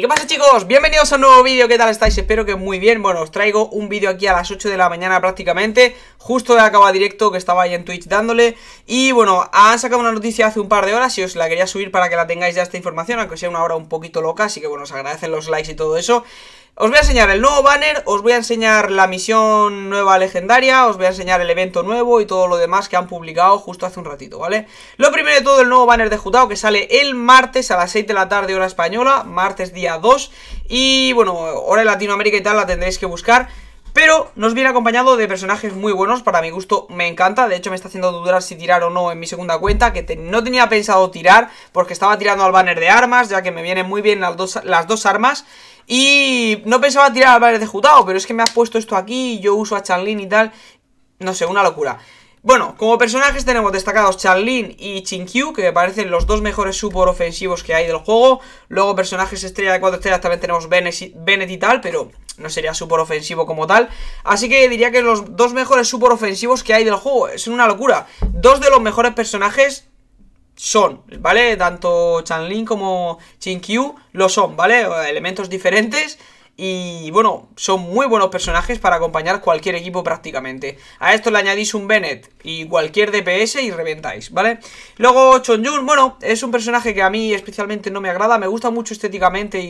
qué pasa chicos? Bienvenidos a un nuevo vídeo, ¿qué tal estáis? Espero que muy bien, bueno, os traigo un vídeo aquí a las 8 de la mañana prácticamente Justo de acaba directo que estaba ahí en Twitch dándole Y bueno, han sacado una noticia hace un par de horas y os la quería subir para que la tengáis ya esta información Aunque sea una hora un poquito loca, así que bueno, os agradecen los likes y todo eso os voy a enseñar el nuevo banner, os voy a enseñar la misión nueva legendaria, os voy a enseñar el evento nuevo y todo lo demás que han publicado justo hace un ratito, ¿vale? Lo primero de todo, el nuevo banner de Jutao que sale el martes a las 6 de la tarde hora española, martes día 2. Y bueno, ahora en Latinoamérica y tal la tendréis que buscar. Pero nos viene acompañado de personajes muy buenos, para mi gusto me encanta, de hecho me está haciendo dudar si tirar o no en mi segunda cuenta, que no tenía pensado tirar, porque estaba tirando al banner de armas, ya que me vienen muy bien las dos, las dos armas, y no pensaba tirar al banner de Jutao, pero es que me has puesto esto aquí, yo uso a Chanlin y tal, no sé, una locura. Bueno, como personajes tenemos destacados Chanlin y Chinkyu, que me parecen los dos mejores superofensivos ofensivos que hay del juego. Luego personajes estrella de 4 estrellas también tenemos Bennett y tal, pero no sería super ofensivo como tal. Así que diría que los dos mejores super ofensivos que hay del juego, es eh, una locura. Dos de los mejores personajes son, ¿vale? Tanto Chanlin como Chinkyu lo son, ¿vale? Elementos diferentes... Y bueno, son muy buenos personajes para acompañar cualquier equipo prácticamente. A esto le añadís un Bennett y cualquier DPS y reventáis, ¿vale? Luego Chonjun, bueno, es un personaje que a mí especialmente no me agrada. Me gusta mucho estéticamente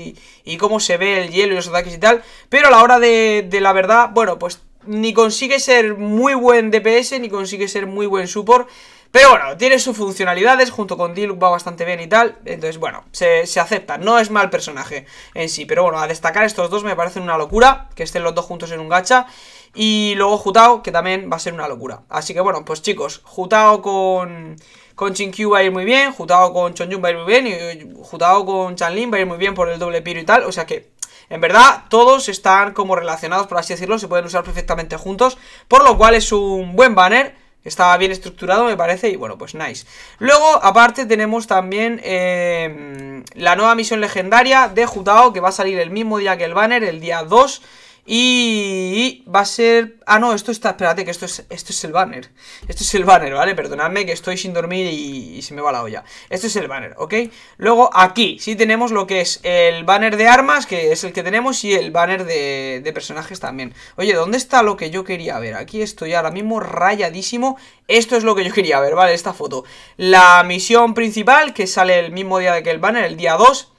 y, cómo se ve el hielo y los ataques y tal. Pero a la hora de, de la verdad, bueno, pues ni consigue ser muy buen DPS, ni consigue ser muy buen support. Pero bueno, tiene sus funcionalidades, junto con Diluc va bastante bien y tal, entonces bueno, se, acepta, no es mal personaje en sí, pero bueno, a destacar estos dos me parecen una locura, que estén los dos juntos en un gacha, y luego Jutao, que también va a ser una locura. Así que bueno, pues chicos, Jutao con... Con Chinkyu va a ir muy bien, Jutao con Chonjun va a ir muy bien, y Jutao con Chanlin va a ir muy bien por el doble piro y tal, o sea que en verdad, todos están como relacionados, por así decirlo, se pueden usar perfectamente juntos, por lo cual es un buen banner estaba bien estructurado, me parece, y bueno, pues nice. Luego, aparte, tenemos también em, la nueva misión legendaria de Jutao, que va a salir el mismo día que el banner, el día 2. Y va a ser... Ah, no, esto está... Espérate, que esto es, esto es el banner. Esto es el banner, ¿vale? Perdonadme que estoy sin dormir y, se me va la olla. Esto es el banner, ¿ok? Luego aquí sí tenemos lo que es el banner de armas, que es el que tenemos, y el banner de, personajes también. Oye, ¿dónde está lo que yo quería ver? Aquí estoy ahora mismo rayadísimo. Esto es lo que yo quería ver, ¿vale? Esta foto. La misión principal, que sale el mismo día de que el banner, el día 2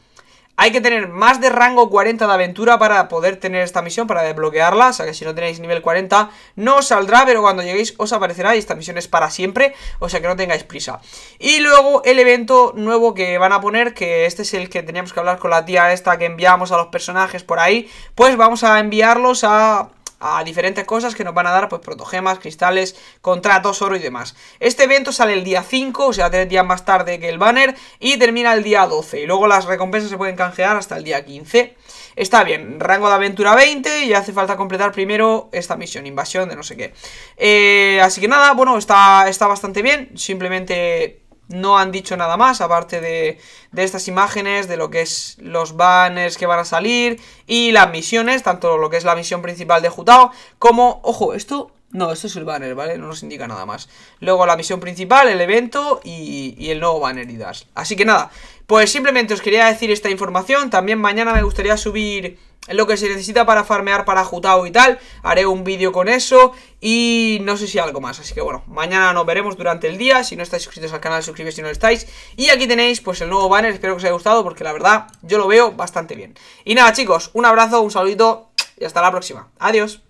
hay que tener más de rango 40 de aventura para poder tener esta misión, para desbloquearla. O sea que si no tenéis nivel 40 no os saldrá, pero cuando lleguéis os aparecerá y esta misión es para siempre. O sea que no tengáis prisa. Y luego el evento nuevo que van a poner, que este es el que teníamos que hablar con la tía esta que enviamos a los personajes por ahí. Pues vamos a enviarlos a a diferentes cosas que nos van a dar pues protogemas, cristales, contratos, oro y demás. Este evento sale el día 5, o sea, tres días más tarde que el banner y termina el día 12 y luego las recompensas se pueden canjear hasta el día 15. Está bien, rango de aventura 20 y hace falta completar primero esta misión, invasión de no sé qué. Eh, así que nada, bueno, está, está bastante bien, simplemente no han dicho nada más, aparte de, estas imágenes, de lo que es los banners que van a salir y las misiones, tanto lo que es la misión principal de Jutao, como, ojo, esto no, esto es el banner, ¿vale? No nos indica nada más Luego la misión principal, el evento y, el nuevo banner y das Así que nada, pues simplemente os quería decir esta información También mañana me gustaría subir lo que se necesita para farmear para Jutao y tal Haré un vídeo con eso y no sé si algo más Así que bueno, mañana nos veremos durante el día Si no estáis suscritos al canal, suscribíos si no estáis Y aquí tenéis pues el nuevo banner, espero que os haya gustado Porque la verdad, yo lo veo bastante bien Y nada chicos, un abrazo, un saludito y hasta la próxima Adiós